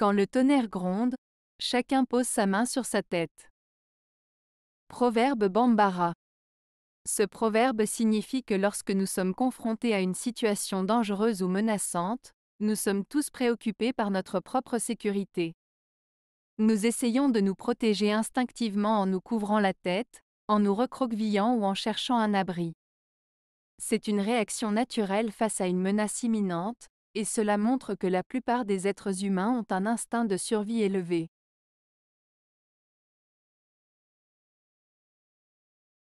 Quand le tonnerre gronde, chacun pose sa main sur sa tête. Proverbe Bambara. Ce proverbe signifie que lorsque nous sommes confrontés à une situation dangereuse ou menaçante, nous sommes tous préoccupés par notre propre sécurité. Nous essayons de nous protéger instinctivement en nous couvrant la tête, en nous recroquevillant ou en cherchant un abri. C'est une réaction naturelle face à une menace imminente, et cela montre que la plupart des êtres humains ont un instinct de survie élevé.